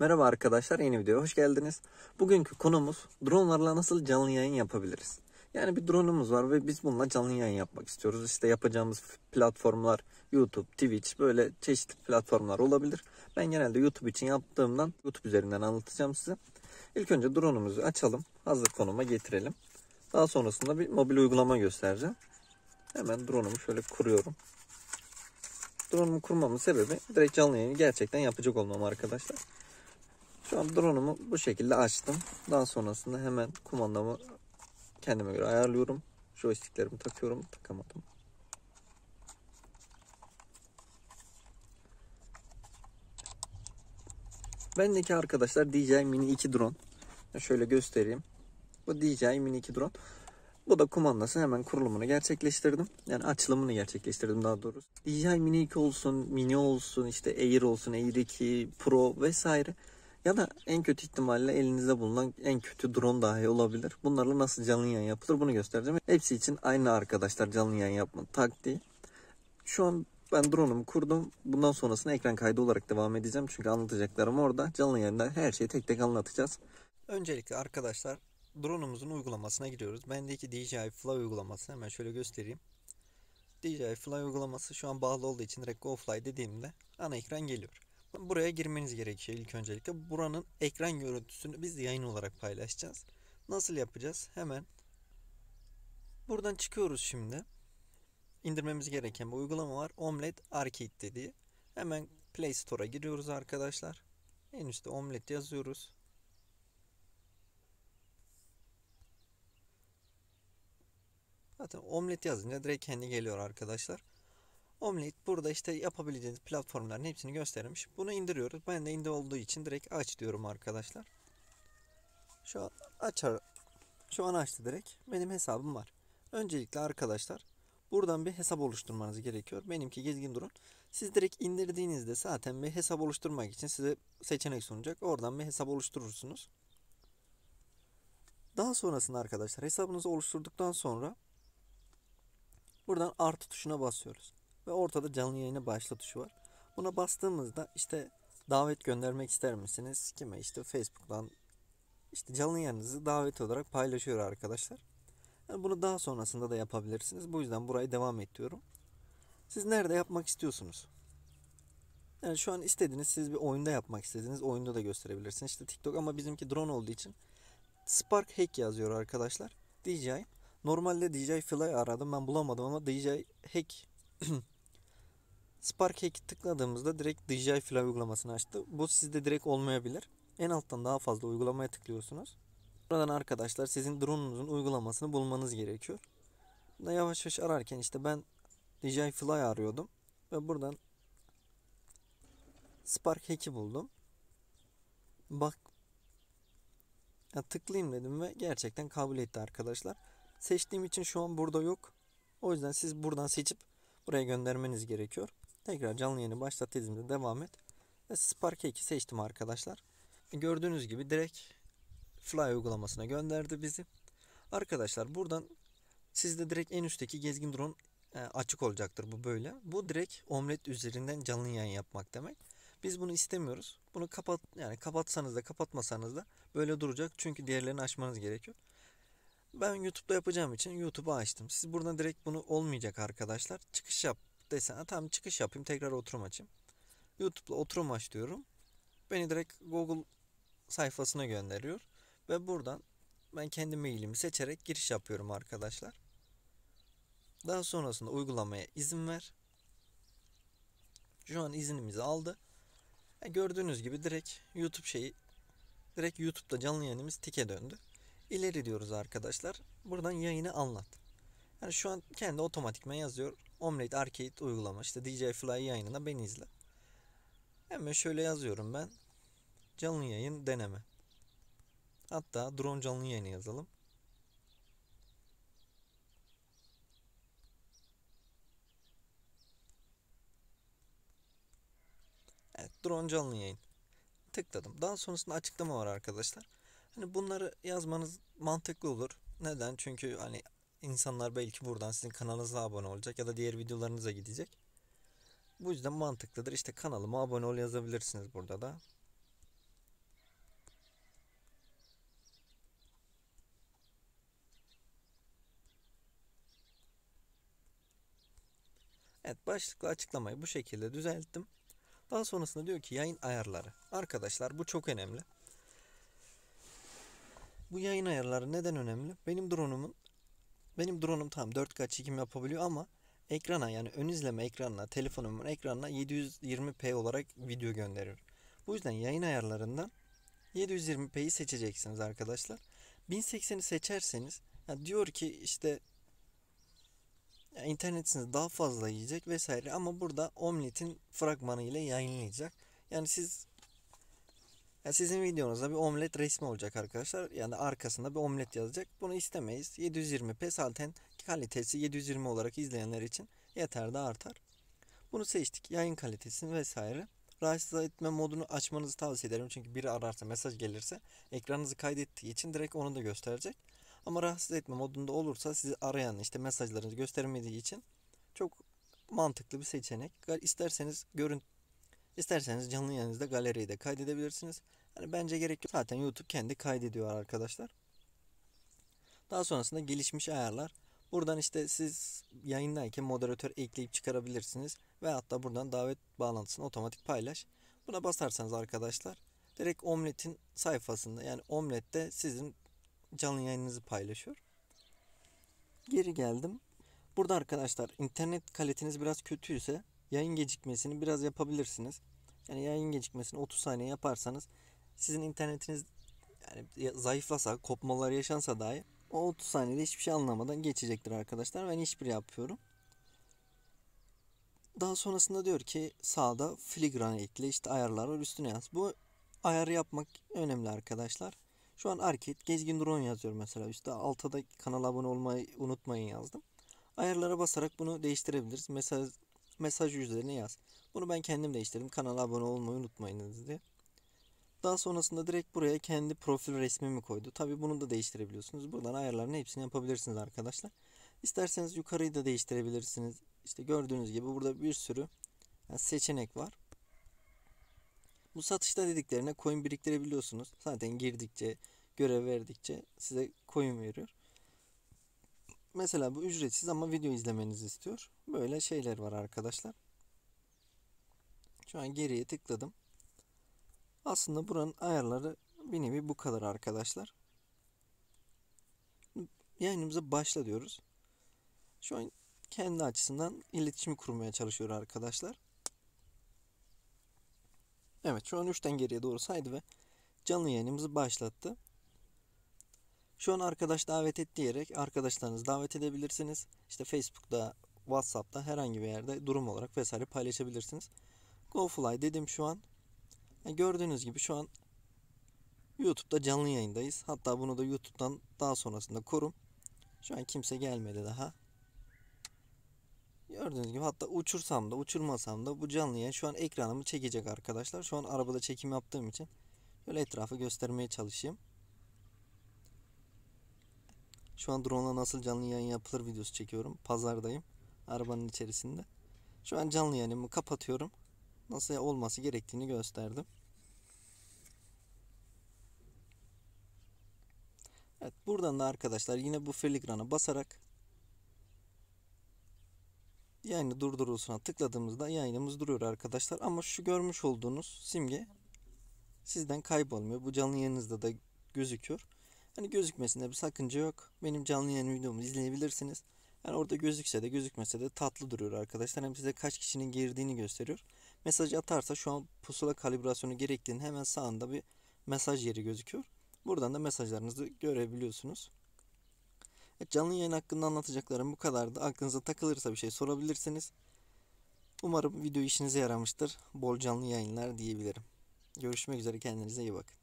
Merhaba arkadaşlar yeni videoya hoş geldiniz. Bugünkü konumuz dronlarla nasıl canlı yayın yapabiliriz? Yani bir drone'umuz var ve biz bununla canlı yayın yapmak istiyoruz. İşte yapacağımız platformlar YouTube, Twitch böyle çeşitli platformlar olabilir. Ben genelde YouTube için yaptığımdan YouTube üzerinden anlatacağım size. İlk önce drone'umuzu açalım. Hazır konuma getirelim. Daha sonrasında bir mobil uygulama göstereceğim. Hemen drone'umu şöyle kuruyorum. Drone'umu kurmamın sebebi direkt canlı yayını gerçekten yapacak olmam arkadaşlar. Şu an drone'umu bu şekilde açtım. Daha sonrasında hemen kumandamı kendime göre ayarlıyorum. Joysticklerimi takıyorum. Takamadım. Bendeki arkadaşlar DJI Mini 2 drone. Şöyle göstereyim. Bu DJI Mini 2 drone. Bu da kumandası hemen kurulumunu gerçekleştirdim. Yani açılımını gerçekleştirdim daha doğrusu. DJI Mini 2 olsun, Mini olsun, işte Air olsun, Air 2, Pro vesaire ya da en kötü ihtimalle elinizde bulunan en kötü drone dahi olabilir. Bunlarla nasıl canlı yayın yapılır bunu göstereceğim. Hepsi için aynı arkadaşlar canlı yayın yapma taktiği. Şu an ben drone'umu kurdum. Bundan sonrasını ekran kaydı olarak devam edeceğim. Çünkü anlatacaklarım orada. Canlı yayında her şeyi tek tek anlatacağız. Öncelikle arkadaşlar drone'umuzun uygulamasına giriyoruz. Bendeki DJI Fly uygulamasını hemen şöyle göstereyim. DJI Fly uygulaması şu an bağlı olduğu için direkt Go Fly dediğimde ana ekran geliyor zaten buraya girmeniz gerekiyor ilk öncelikle. Buranın ekran görüntüsünü biz yayın olarak paylaşacağız. Nasıl yapacağız? Hemen buradan çıkıyoruz şimdi. İndirmemiz gereken bir uygulama var. Omlet Arcade dediği. Hemen Play Store'a giriyoruz arkadaşlar. En üstte omlet yazıyoruz. Zaten omlet yazınca direkt kendi geliyor arkadaşlar. Omlet burada işte yapabileceğiniz platformların hepsini göstermiş. Bunu indiriyoruz. Ben de indi olduğu için direkt aç diyorum arkadaşlar. Şu an açar. Şu an açtı direkt. Benim hesabım var. Öncelikle arkadaşlar buradan bir hesap oluşturmanız gerekiyor. Benimki gezgin durun. Siz direkt indirdiğinizde zaten bir hesap oluşturmak için size seçenek sunacak. Oradan bir hesap oluşturursunuz. Daha sonrasında arkadaşlar hesabınızı oluşturduktan sonra buradan artı tuşuna basıyoruz ve ortada canlı yayını başla tuşu var. Buna bastığımızda işte davet göndermek ister misiniz? Kime? işte Facebook'tan işte canlı yayınınızı davet olarak paylaşıyor arkadaşlar. Yani e, bunu daha sonrasında da yapabilirsiniz. Bu yüzden burayı devam ediyorum. Siz nerede yapmak istiyorsunuz? Yani şu an istediğiniz siz bir oyunda yapmak istediğiniz oyunda da gösterebilirsiniz. İşte TikTok ama bizimki drone olduğu için Spark Hack yazıyor arkadaşlar. DJI. Normalde DJI Fly aradım ben bulamadım ama DJI Hack Spark'e tıkladığımızda direkt DJI Fly uygulamasını açtı. Bu sizde direkt olmayabilir. En alttan daha fazla uygulamaya tıklıyorsunuz. Buradan arkadaşlar sizin drone'unuzun uygulamasını bulmanız gerekiyor. Burada yavaş yavaş ararken işte ben DJI Fly arıyordum. Ve buradan Spark Hack'i buldum. Bak ya tıklayayım dedim ve gerçekten kabul etti arkadaşlar. Seçtiğim için şu an burada yok. O yüzden siz buradan seçip buraya göndermeniz gerekiyor. Tekrar canlı yayını başlat dediğimde devam et. Ve Spark 2 seçtim arkadaşlar. Gördüğünüz gibi direkt Fly uygulamasına gönderdi bizi. Arkadaşlar buradan sizde direkt en üstteki gezgin drone e, açık olacaktır bu böyle. Bu direkt omlet üzerinden canlı yayın yapmak demek. Biz bunu istemiyoruz. Bunu kapat yani kapatsanız da kapatmasanız da böyle duracak. Çünkü diğerlerini açmanız gerekiyor. Ben YouTube'da yapacağım için YouTube'a açtım. Siz buradan direkt bunu olmayacak arkadaşlar. Çıkış yap desene tam çıkış yapayım tekrar oturum açayım. YouTube'la oturum aç diyorum. Beni direkt Google sayfasına gönderiyor. Ve buradan ben kendi mailimi seçerek giriş yapıyorum arkadaşlar. Daha sonrasında uygulamaya izin ver. Şu an iznimizi aldı. Yani e, gördüğünüz gibi direkt YouTube şeyi direkt YouTube'da canlı yayınımız tike döndü. İleri diyoruz arkadaşlar. Buradan yayını anlat. Yani şu an kendi otomatikmen yazıyor. Omlet Arcade uygulama. işte DJ Fly yayınına beni izle. Hemen şöyle yazıyorum ben. Canlı yayın deneme. Hatta drone canlı yayını yazalım. Evet drone canlı yayın. Tıkladım. Daha sonrasında açıklama var arkadaşlar. Hani bunları yazmanız mantıklı olur. Neden? Çünkü hani insanlar belki buradan sizin kanalınıza abone olacak ya da diğer videolarınıza gidecek. Bu yüzden mantıklıdır. İşte kanalıma abone ol yazabilirsiniz burada da. Evet başlıklı açıklamayı bu şekilde düzelttim. Daha sonrasında diyor ki yayın ayarları. Arkadaşlar bu çok önemli. Bu yayın ayarları neden önemli? Benim drone'umun benim drone'um tamam 4K çekim yapabiliyor ama ekrana yani ön izleme ekranına, telefonumun ekranına 720p olarak video gönderir. Bu yüzden yayın ayarlarından 720p'yi seçeceksiniz arkadaşlar. 1080'i seçerseniz yani diyor ki işte yani internetiniz daha fazla yiyecek vesaire ama burada omlet'in fragmanı ile yayınlayacak. Yani siz ya sizin videonuzda bir omlet resmi olacak arkadaşlar. Yani arkasında bir omlet yazacak. Bunu istemeyiz. 720p zaten kalitesi 720 olarak izleyenler için yeter de artar. Bunu seçtik. Yayın kalitesini vesaire. Rahatsız etme modunu açmanızı tavsiye ederim. Çünkü biri ararsa mesaj gelirse ekranınızı kaydettiği için direkt onu da gösterecek. Ama rahatsız etme modunda olursa sizi arayan işte mesajlarınızı göstermediği için çok mantıklı bir seçenek. İsterseniz görüntü İsterseniz canlı yayınınızda galeriyi de kaydedebilirsiniz. Hani bence gerek yok. Zaten YouTube kendi kaydediyor arkadaşlar. Daha sonrasında gelişmiş ayarlar. Buradan işte siz yayındayken moderatör ekleyip çıkarabilirsiniz. Ve hatta buradan davet bağlantısını otomatik paylaş. Buna basarsanız arkadaşlar direkt Omlet'in sayfasında yani Omlet'te sizin canlı yayınınızı paylaşıyor. Geri geldim. Burada arkadaşlar internet kaliteniz biraz kötüyse yayın gecikmesini biraz yapabilirsiniz. Yani yayın gecikmesini 30 saniye yaparsanız sizin internetiniz yani zayıflasa, kopmalar yaşansa dahi o 30 saniyede hiçbir şey anlamadan geçecektir arkadaşlar. Ben hiçbir yapıyorum. Daha sonrasında diyor ki sağda filigran ekle işte ayarlar var üstüne yaz. Bu ayarı yapmak önemli arkadaşlar. Şu an arket Gezgin Drone yazıyor mesela. İşte altta da kanala abone olmayı unutmayın yazdım. Ayarlara basarak bunu değiştirebiliriz. Mesela mesaj üzerine yaz. Bunu ben kendim değiştirdim. Kanala abone olmayı unutmayınız diye. Daha sonrasında direkt buraya kendi profil resmimi koydu. Tabi bunu da değiştirebiliyorsunuz. Buradan ayarların hepsini yapabilirsiniz arkadaşlar. İsterseniz yukarıyı da değiştirebilirsiniz. İşte gördüğünüz gibi burada bir sürü seçenek var. Bu satışta dediklerine coin biriktirebiliyorsunuz. Zaten girdikçe, görev verdikçe size coin veriyor mesela bu ücretsiz ama video izlemenizi istiyor. Böyle şeyler var arkadaşlar. Şu an geriye tıkladım. Aslında buranın ayarları bir nevi bu kadar arkadaşlar. Yayınımıza başla diyoruz. Şu an kendi açısından iletişimi kurmaya çalışıyor arkadaşlar. Evet şu an 3'ten geriye doğru saydı ve canlı yayınımızı başlattı. Şu an arkadaş davet et diyerek arkadaşlarınızı davet edebilirsiniz. İşte Facebook'ta, WhatsApp'ta herhangi bir yerde durum olarak vesaire paylaşabilirsiniz. GoFly dedim şu an. Yani gördüğünüz gibi şu an YouTube'da canlı yayındayız. Hatta bunu da YouTube'dan daha sonrasında korum. Şu an kimse gelmedi daha. Gördüğünüz gibi hatta uçursam da uçurmasam da bu canlı yayın şu an ekranımı çekecek arkadaşlar. Şu an arabada çekim yaptığım için şöyle etrafı göstermeye çalışayım. Şu an drone'la nasıl canlı yayın yapılır videosu çekiyorum. Pazardayım. Arabanın içerisinde. Şu an canlı yayınımı kapatıyorum. Nasıl olması gerektiğini gösterdim. Evet buradan da arkadaşlar yine bu filigrana basarak yayını durdurulsuna tıkladığımızda yayınımız duruyor arkadaşlar. Ama şu görmüş olduğunuz simge sizden kaybolmuyor. Bu canlı yayınınızda da gözüküyor. Hani gözükmesinde bir sakınca yok. Benim canlı yayın videomu izleyebilirsiniz. Yani orada gözükse de gözükmese de tatlı duruyor arkadaşlar. Hem size kaç kişinin girdiğini gösteriyor. Mesaj atarsa şu an pusula kalibrasyonu gerektiğinin hemen sağında bir mesaj yeri gözüküyor. Buradan da mesajlarınızı görebiliyorsunuz. Evet, canlı yayın hakkında anlatacaklarım bu kadardı. Aklınıza takılırsa bir şey sorabilirsiniz. Umarım video işinize yaramıştır. Bol canlı yayınlar diyebilirim. Görüşmek üzere kendinize iyi bakın.